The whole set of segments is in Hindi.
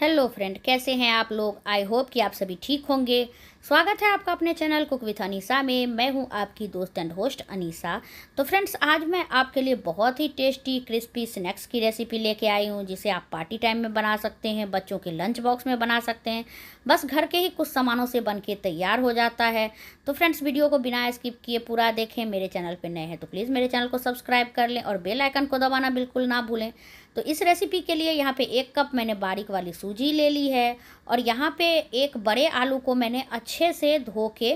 हेलो फ्रेंड कैसे हैं आप लोग आई होप कि आप सभी ठीक होंगे स्वागत है आपका अपने चैनल कुक विथ अनीसा में मैं हूं आपकी दोस्त एंड होस्ट अनीसा तो फ्रेंड्स आज मैं आपके लिए बहुत ही टेस्टी क्रिस्पी स्नैक्स की रेसिपी लेके आई हूं जिसे आप पार्टी टाइम में बना सकते हैं बच्चों के लंच बॉक्स में बना सकते हैं बस घर के ही कुछ सामानों से बन के तैयार हो जाता है तो फ्रेंड्स वीडियो को बिना स्किप किए पूरा देखें मेरे चैनल पर नए हैं तो प्लीज़ मेरे चैनल को सब्सक्राइब कर लें और बेलाइकन को दबाना बिल्कुल ना भूलें तो इस रेसिपी के लिए यहाँ पे एक कप मैंने बारीक वाली सूजी ले ली है और यहाँ पे एक बड़े आलू को मैंने अच्छे से धो के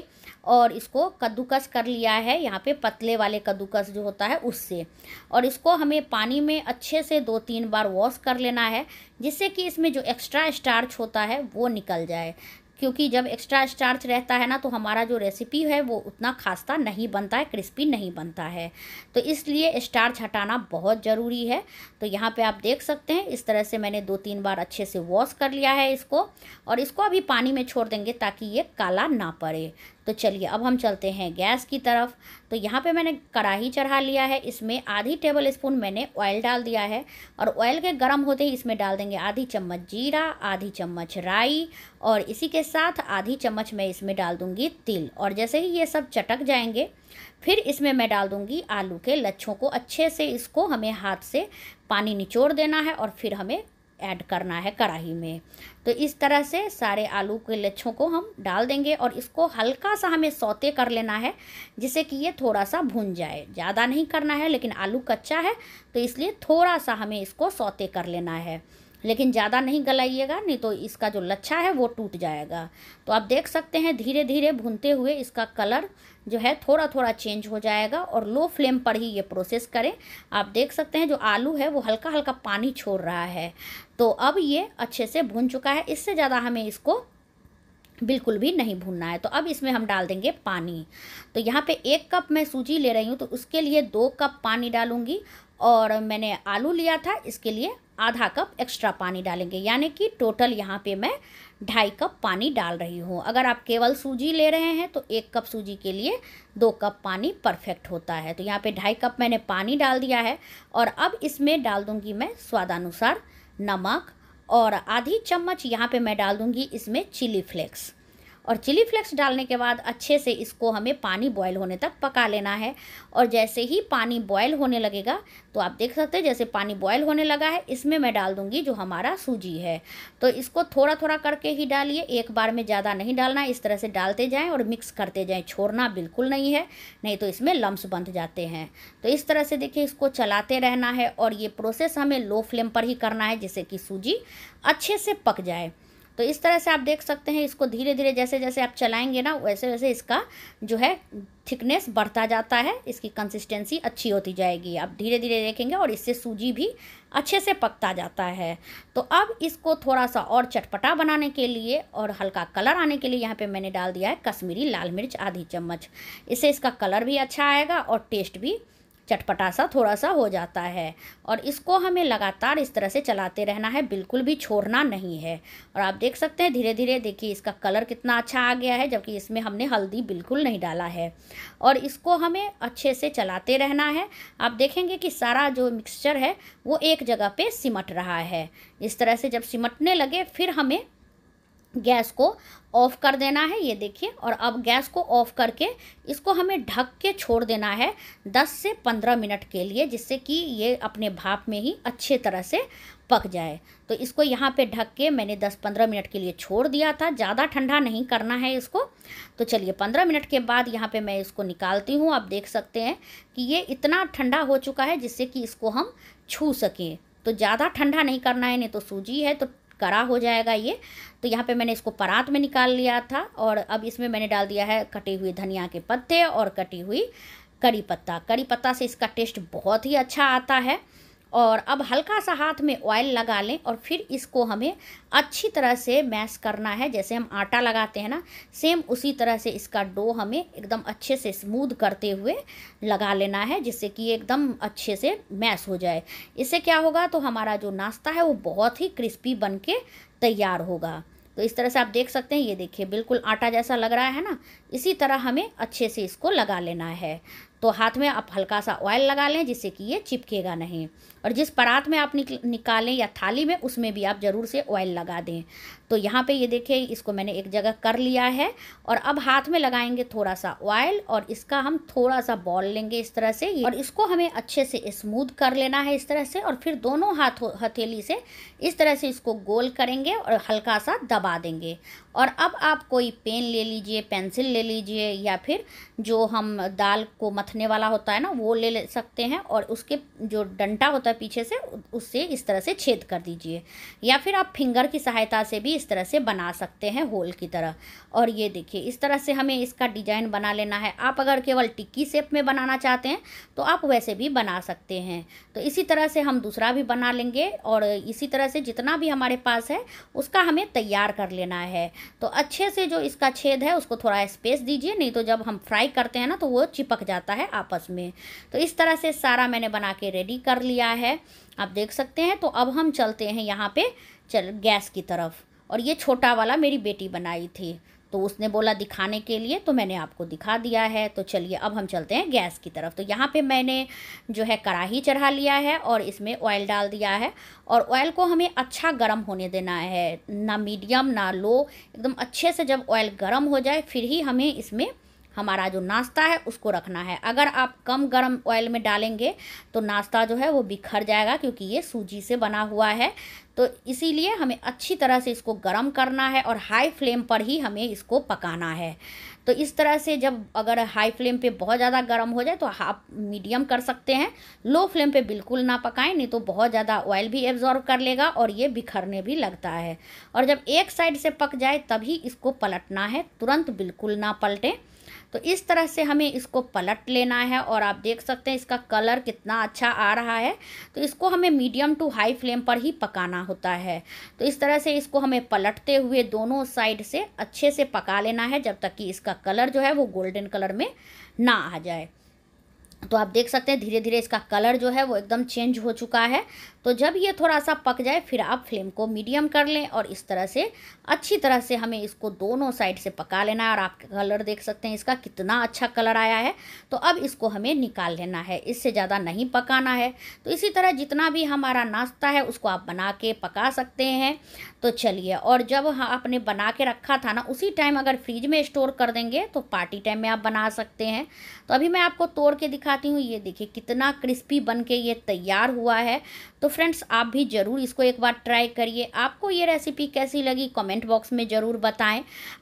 और इसको कद्दूकस कर लिया है यहाँ पे पतले वाले कद्दूकस जो होता है उससे और इसको हमें पानी में अच्छे से दो तीन बार वॉश कर लेना है जिससे कि इसमें जो एक्स्ट्रा स्टार्च होता है वो निकल जाए क्योंकि जब एक्स्ट्रा स्टार्च रहता है ना तो हमारा जो रेसिपी है वो उतना खास्ता नहीं बनता है क्रिस्पी नहीं बनता है तो इसलिए स्टार्च हटाना बहुत ज़रूरी है तो यहाँ पे आप देख सकते हैं इस तरह से मैंने दो तीन बार अच्छे से वॉश कर लिया है इसको और इसको अभी पानी में छोड़ देंगे ताकि ये काला ना पड़े तो चलिए अब हम चलते हैं गैस की तरफ तो यहाँ पे मैंने कढ़ाई चढ़ा लिया है इसमें आधी टेबल स्पून मैंने ऑयल डाल दिया है और ऑयल के गर्म होते ही इसमें डाल देंगे आधी चम्मच जीरा आधी चम्मच राई और इसी के साथ आधी चम्मच मैं इसमें डाल दूँगी तिल और जैसे ही ये सब चटक जाएंगे फिर इसमें मैं डाल दूँगी आलू के लच्छों को अच्छे से इसको हमें हाथ से पानी निचोड़ देना है और फिर हमें ऐड करना है कढ़ाई में तो इस तरह से सारे आलू के लच्छों को हम डाल देंगे और इसको हल्का सा हमें सौते कर लेना है जिससे कि ये थोड़ा सा भुन जाए ज़्यादा नहीं करना है लेकिन आलू कच्चा है तो इसलिए थोड़ा सा हमें इसको सौते कर लेना है लेकिन ज़्यादा नहीं गलाइएगा नहीं तो इसका जो लच्छा है वो टूट जाएगा तो आप देख सकते हैं धीरे धीरे भूनते हुए इसका कलर जो है थोड़ा थोड़ा चेंज हो जाएगा और लो फ्लेम पर ही ये प्रोसेस करें आप देख सकते हैं जो आलू है वो हल्का हल्का पानी छोड़ रहा है तो अब ये अच्छे से भून चुका है इससे ज़्यादा हमें इसको बिल्कुल भी नहीं भूनना है तो अब इसमें हम डाल देंगे पानी तो यहाँ पे एक कप मैं सूजी ले रही हूँ तो उसके लिए दो कप पानी डालूँगी और मैंने आलू लिया था इसके लिए आधा कप एक्स्ट्रा पानी डालेंगे यानी कि टोटल यहाँ पे मैं ढाई कप पानी डाल रही हूँ अगर आप केवल सूजी ले रहे हैं तो एक कप सूजी के लिए दो कप पानी परफेक्ट होता है तो यहाँ पे ढाई कप मैंने पानी डाल दिया है और अब इसमें डाल दूँगी मैं स्वादानुसार नमक और आधी चम्मच यहाँ पे मैं डाल दूँगी इसमें चिली फ्लेक्स और चिली फ्लेक्स डालने के बाद अच्छे से इसको हमें पानी बॉयल होने तक पका लेना है और जैसे ही पानी बॉयल होने लगेगा तो आप देख सकते हैं जैसे पानी बॉयल होने लगा है इसमें मैं डाल दूँगी जो हमारा सूजी है तो इसको थोड़ा थोड़ा करके ही डालिए एक बार में ज़्यादा नहीं डालना है इस तरह से डालते जाएँ और मिक्स करते जाएँ छोड़ना बिल्कुल नहीं है नहीं तो इसमें लम्ब्स बंध जाते हैं तो इस तरह से देखिए इसको चलाते रहना है और ये प्रोसेस हमें लो फ्लेम पर ही करना है जिससे कि सूजी अच्छे से पक जाए तो इस तरह से आप देख सकते हैं इसको धीरे धीरे जैसे जैसे आप चलाएंगे ना वैसे वैसे इसका जो है थिकनेस बढ़ता जाता है इसकी कंसिस्टेंसी अच्छी होती जाएगी आप धीरे धीरे देखेंगे और इससे सूजी भी अच्छे से पकता जाता है तो अब इसको थोड़ा सा और चटपटा बनाने के लिए और हल्का कलर आने के लिए यहाँ पे मैंने डाल दिया है कश्मीरी लाल मिर्च आधी चम्मच इससे इसका कलर भी अच्छा आएगा और टेस्ट भी चटपटा सा थोड़ा सा हो जाता है और इसको हमें लगातार इस तरह से चलाते रहना है बिल्कुल भी छोड़ना नहीं है और आप देख सकते हैं धीरे धीरे देखिए इसका कलर कितना अच्छा आ गया है जबकि इसमें हमने हल्दी बिल्कुल नहीं डाला है और इसको हमें अच्छे से चलाते रहना है आप देखेंगे कि सारा जो मिक्सचर है वो एक जगह पर सिमट रहा है इस तरह से जब सिमटने लगे फिर हमें गैस को ऑफ़ कर देना है ये देखिए और अब गैस को ऑफ़ करके इसको हमें ढक के छोड़ देना है 10 से 15 मिनट के लिए जिससे कि ये अपने भाप में ही अच्छे तरह से पक जाए तो इसको यहाँ पे ढक के मैंने 10-15 मिनट के लिए छोड़ दिया था ज़्यादा ठंडा नहीं करना है इसको तो चलिए 15 मिनट के बाद यहाँ पे मैं इसको निकालती हूँ आप देख सकते हैं कि ये इतना ठंडा हो चुका है जिससे कि इसको हम छू सकें तो ज़्यादा ठंडा नहीं करना है नहीं तो सूजी है तो कड़ा हो जाएगा ये तो यहाँ पे मैंने इसको परात में निकाल लिया था और अब इसमें मैंने डाल दिया है कटे हुए धनिया के पत्ते और कटी हुई करी पत्ता करी पत्ता से इसका टेस्ट बहुत ही अच्छा आता है और अब हल्का सा हाथ में ऑयल लगा लें और फिर इसको हमें अच्छी तरह से मैश करना है जैसे हम आटा लगाते हैं ना सेम उसी तरह से इसका डो हमें एकदम अच्छे से स्मूद करते हुए लगा लेना है जिससे कि एकदम अच्छे से मैश हो जाए इससे क्या होगा तो हमारा जो नाश्ता है वो बहुत ही क्रिस्पी बन के तैयार होगा तो इस तरह से आप देख सकते हैं ये देखिए बिल्कुल आटा जैसा लग रहा है ना इसी तरह हमें अच्छे से इसको लगा लेना है तो हाथ में आप हल्का सा ऑयल लगा लें जिससे कि ये चिपकेगा नहीं और जिस परात में आप निक, निकालें या थाली में उसमें भी आप ज़रूर से ऑयल लगा दें तो यहाँ पे ये देखिए इसको मैंने एक जगह कर लिया है और अब हाथ में लगाएंगे थोड़ा सा ऑयल और इसका हम थोड़ा सा बॉल लेंगे इस तरह से और इसको हमें अच्छे से स्मूथ कर लेना है इस तरह से और फिर दोनों हाथ हथेली से इस तरह से इसको गोल करेंगे और हल्का सा दबा देंगे और अब आप कोई पेन ले लीजिए पेंसिल ले लीजिए या फिर जो हम दाल को मथने वाला होता है ना वो ले सकते हैं और उसके जो डंटा होता है पीछे से उससे इस तरह से छेद कर दीजिए या फिर आप फिंगर की सहायता से भी इस तरह से बना सकते हैं होल की तरह और ये देखिए इस तरह से हमें इसका डिजाइन बना लेना है आप अगर केवल टिक्की शेप में बनाना चाहते हैं तो आप वैसे भी बना सकते हैं तो इसी तरह से हम दूसरा भी बना लेंगे और इसी तरह से जितना भी हमारे पास है उसका हमें तैयार कर लेना है तो अच्छे से जो इसका छेद है उसको थोड़ा स्पेस दीजिए नहीं तो जब हम फ्राई करते हैं ना तो वो चिपक जाता है आपस में तो इस तरह से सारा मैंने बना के रेडी कर लिया है है आप देख सकते हैं तो अब हम चलते हैं यहाँ पे चल गैस की तरफ और ये छोटा वाला मेरी बेटी बनाई थी तो उसने बोला दिखाने के लिए तो मैंने आपको दिखा दिया है तो चलिए अब हम चलते हैं गैस की तरफ तो यहाँ पे मैंने जो है कढ़ाही चढ़ा लिया है और इसमें ऑयल डाल दिया है और ऑयल को हमें अच्छा गर्म होने देना है ना मीडियम ना लो एकदम अच्छे से जब ऑयल गर्म हो जाए फिर ही हमें इसमें हमारा जो नाश्ता है उसको रखना है अगर आप कम गर्म ऑयल में डालेंगे तो नाश्ता जो है वो बिखर जाएगा क्योंकि ये सूजी से बना हुआ है तो इसीलिए हमें अच्छी तरह से इसको गर्म करना है और हाई फ्लेम पर ही हमें इसको पकाना है तो इस तरह से जब अगर हाई फ्लेम पे बहुत ज़्यादा गर्म हो जाए तो आप मीडियम कर सकते हैं लो फ्लेम पे बिल्कुल ना पकाएं नहीं तो बहुत ज़्यादा ऑयल भी एब्जॉर्व कर लेगा और ये बिखरने भी लगता है और जब एक साइड से पक जाए तभी इसको पलटना है तुरंत बिल्कुल ना पलटें तो इस तरह से हमें इसको पलट लेना है और आप देख सकते हैं इसका कलर कितना अच्छा आ रहा है तो इसको हमें मीडियम टू हाई फ्लेम पर ही पकाना होता है तो इस तरह से इसको हमें पलटते हुए दोनों साइड से अच्छे से पका लेना है जब तक कि इसका कलर जो है वो गोल्डन कलर में ना आ जाए तो आप देख सकते हैं धीरे धीरे इसका कलर जो है वो एकदम चेंज हो चुका है तो जब ये थोड़ा सा पक जाए फिर आप फ्लेम को मीडियम कर लें और इस तरह से अच्छी तरह से हमें इसको दोनों साइड से पका लेना है और आप कलर देख सकते हैं इसका कितना अच्छा कलर आया है तो अब इसको हमें निकाल लेना है इससे ज़्यादा नहीं पकाना है तो इसी तरह जितना भी हमारा नाश्ता है उसको आप बना के पका सकते हैं तो चलिए और जब आपने बना के रखा था ना उसी टाइम अगर फ्रिज में स्टोर कर देंगे तो पार्टी टाइम में आप बना सकते हैं तो अभी मैं आपको तोड़ के दिखा दिखाती हूँ ये देखिए कितना क्रिस्पी बन के ये तैयार हुआ है तो फ्रेंड्स आप भी ज़रूर इसको एक बार ट्राई करिए आपको ये रेसिपी कैसी लगी कमेंट बॉक्स में ज़रूर बताएं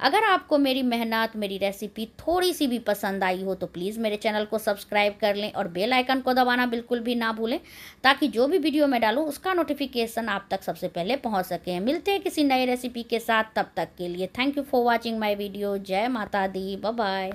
अगर आपको मेरी मेहनत मेरी रेसिपी थोड़ी सी भी पसंद आई हो तो प्लीज़ मेरे चैनल को सब्सक्राइब कर लें और बेल आइकन को दबाना बिल्कुल भी ना भूलें ताकि जो भी वीडियो मैं डालूँ उसका नोटिफिकेशन आप तक सबसे पहले पहुँच सके मिलते हैं किसी नई रेसिपी के साथ तब तक के लिए thank you for watching my video जय माता दी बाय